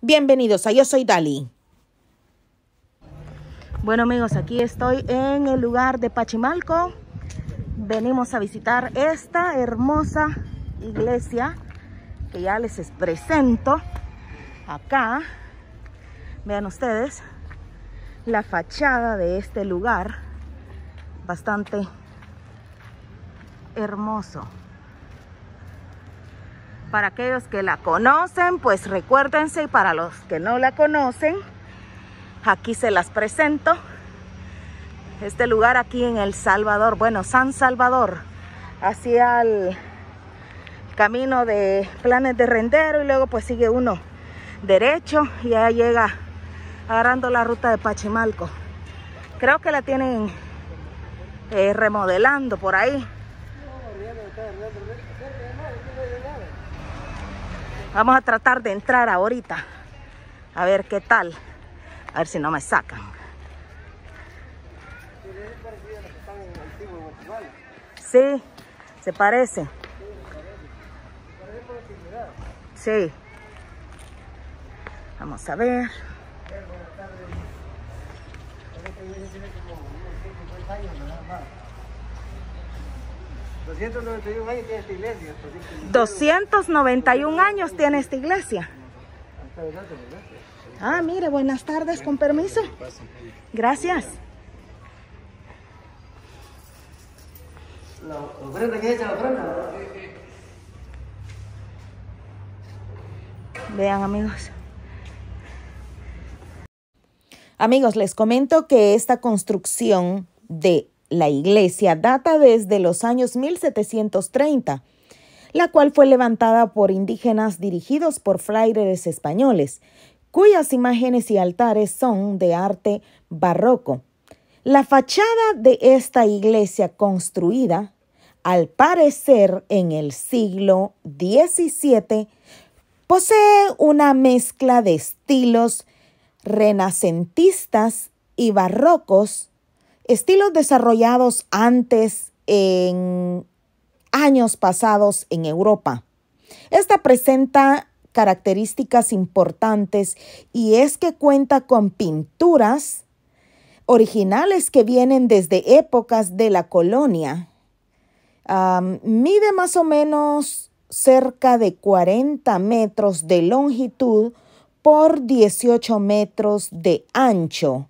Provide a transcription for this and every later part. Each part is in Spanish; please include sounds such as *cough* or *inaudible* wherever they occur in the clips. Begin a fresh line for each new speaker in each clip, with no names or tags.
Bienvenidos a Yo Soy Dali. Bueno amigos, aquí estoy en el lugar de Pachimalco. Venimos a visitar esta hermosa iglesia que ya les presento acá. Vean ustedes la fachada de este lugar. Bastante hermoso. Para aquellos que la conocen, pues recuérdense. Y para los que no la conocen, aquí se las presento. Este lugar aquí en El Salvador, bueno, San Salvador, hacia el camino de planes de rendero y luego pues sigue uno derecho y ya llega agarrando la ruta de Pachimalco. Creo que la tienen eh, remodelando por ahí. Vamos a tratar de entrar ahorita. A ver qué tal. A ver si no me sacan. Sí, se parece. Sí. Vamos a ver. 291 años tiene esta iglesia. 291 pues, años tiene esta iglesia. Ah, mire, buenas tardes, con permiso. Gracias. Vean, amigos. Amigos, les comento que esta construcción de la iglesia data desde los años 1730, la cual fue levantada por indígenas dirigidos por frailes españoles, cuyas imágenes y altares son de arte barroco. La fachada de esta iglesia construida, al parecer en el siglo XVII, posee una mezcla de estilos renacentistas y barrocos Estilos desarrollados antes en años pasados en Europa. Esta presenta características importantes y es que cuenta con pinturas originales que vienen desde épocas de la colonia. mide más o menos cerca de 40 metros de longitud por 18 metros de ancho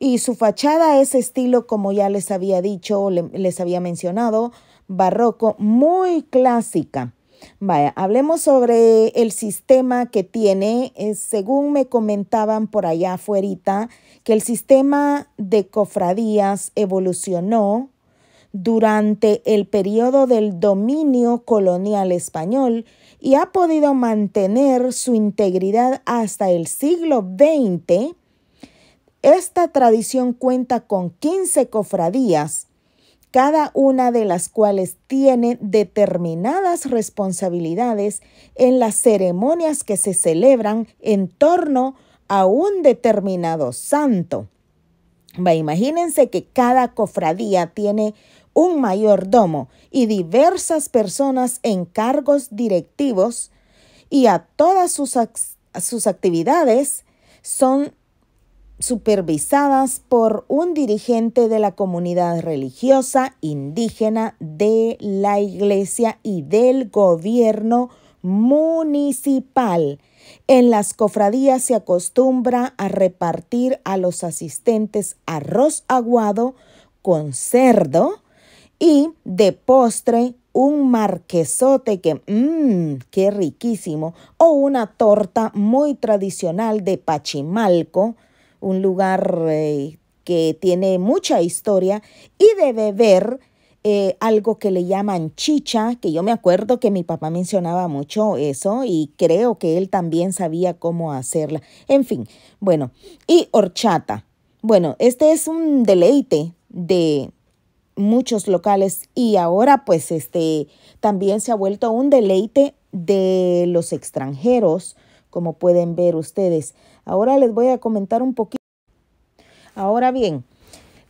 y su fachada es estilo, como ya les había dicho, les había mencionado, barroco, muy clásica. Vaya, hablemos sobre el sistema que tiene. Eh, según me comentaban por allá afuera, que el sistema de cofradías evolucionó durante el periodo del dominio colonial español y ha podido mantener su integridad hasta el siglo XX esta tradición cuenta con 15 cofradías, cada una de las cuales tiene determinadas responsabilidades en las ceremonias que se celebran en torno a un determinado santo. imagínense que cada cofradía tiene un mayordomo y diversas personas en cargos directivos y a todas sus, sus actividades son supervisadas por un dirigente de la comunidad religiosa indígena de la iglesia y del gobierno municipal. En las cofradías se acostumbra a repartir a los asistentes arroz aguado con cerdo y de postre un marquesote que, mmm, qué riquísimo, o una torta muy tradicional de Pachimalco, un lugar eh, que tiene mucha historia y debe ver eh, algo que le llaman chicha, que yo me acuerdo que mi papá mencionaba mucho eso y creo que él también sabía cómo hacerla. En fin, bueno, y horchata. Bueno, este es un deleite de muchos locales y ahora pues este también se ha vuelto un deleite de los extranjeros como pueden ver ustedes. Ahora les voy a comentar un poquito. Ahora bien,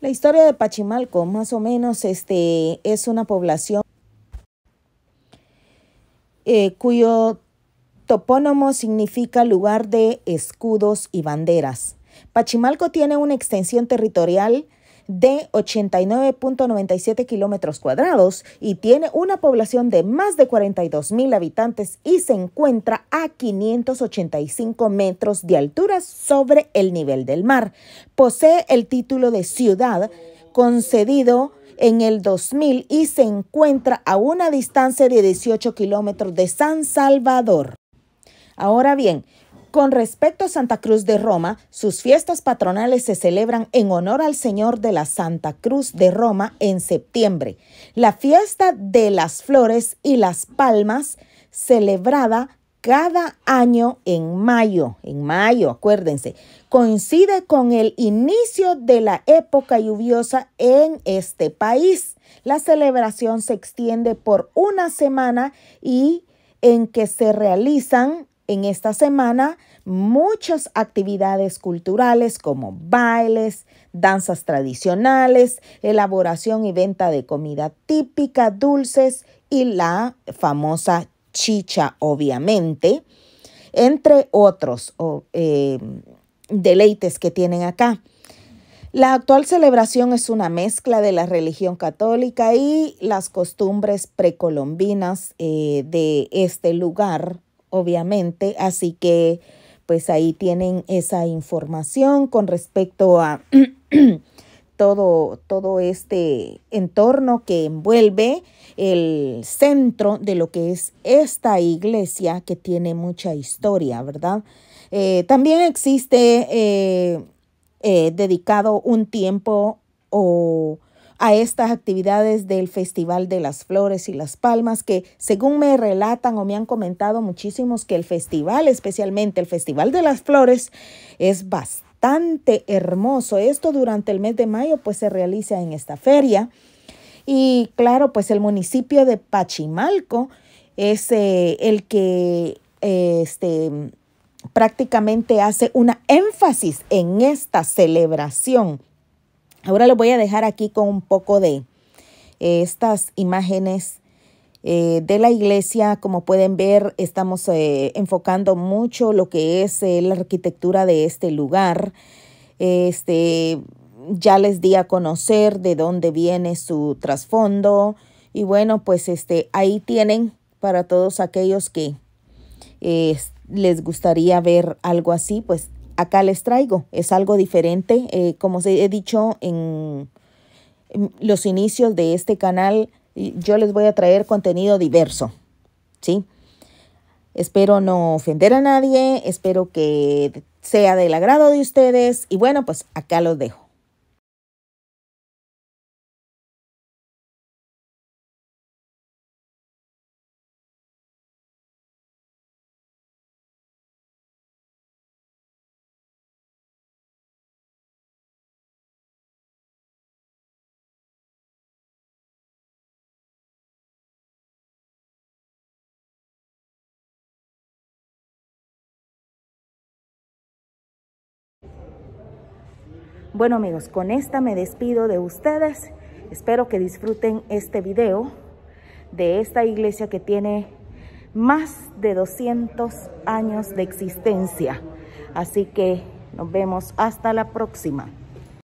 la historia de Pachimalco, más o menos, este, es una población eh, cuyo topónomo significa lugar de escudos y banderas. Pachimalco tiene una extensión territorial de 89.97 kilómetros cuadrados y tiene una población de más de 42 mil habitantes y se encuentra a 585 metros de altura sobre el nivel del mar. Posee el título de ciudad concedido en el 2000 y se encuentra a una distancia de 18 kilómetros de San Salvador. Ahora bien, con respecto a Santa Cruz de Roma, sus fiestas patronales se celebran en honor al Señor de la Santa Cruz de Roma en septiembre. La fiesta de las flores y las palmas, celebrada cada año en mayo, en mayo, acuérdense, coincide con el inicio de la época lluviosa en este país. La celebración se extiende por una semana y en que se realizan en esta semana muchas actividades culturales como bailes, danzas tradicionales, elaboración y venta de comida típica, dulces y la famosa chicha, obviamente, entre otros eh, deleites que tienen acá. La actual celebración es una mezcla de la religión católica y las costumbres precolombinas eh, de este lugar obviamente. Así que pues ahí tienen esa información con respecto a *clears throat* todo, todo este entorno que envuelve el centro de lo que es esta iglesia que tiene mucha historia, ¿verdad? Eh, también existe eh, eh, dedicado un tiempo o a estas actividades del Festival de las Flores y las Palmas, que según me relatan o me han comentado muchísimos que el festival, especialmente el Festival de las Flores, es bastante hermoso. Esto durante el mes de mayo pues se realiza en esta feria. Y claro, pues el municipio de Pachimalco es eh, el que eh, este, prácticamente hace una énfasis en esta celebración Ahora lo voy a dejar aquí con un poco de eh, estas imágenes eh, de la iglesia. Como pueden ver, estamos eh, enfocando mucho lo que es la arquitectura de este lugar. Este, ya les di a conocer de dónde viene su trasfondo. Y bueno, pues este, ahí tienen para todos aquellos que les gustaría ver algo así, pues acá les traigo. Es algo diferente. Eh, como como he dicho en, en los inicios de este canal, yo les voy a traer contenido diverso. ¿Sí? Espero no ofender a nadie, espero que sea del agrado de ustedes y bueno, pues acá los dejo. Bueno amigos, con esta me despido de ustedes. Espero que disfruten este video de esta iglesia que tiene más de 200 años de existencia. Así que nos vemos hasta la próxima.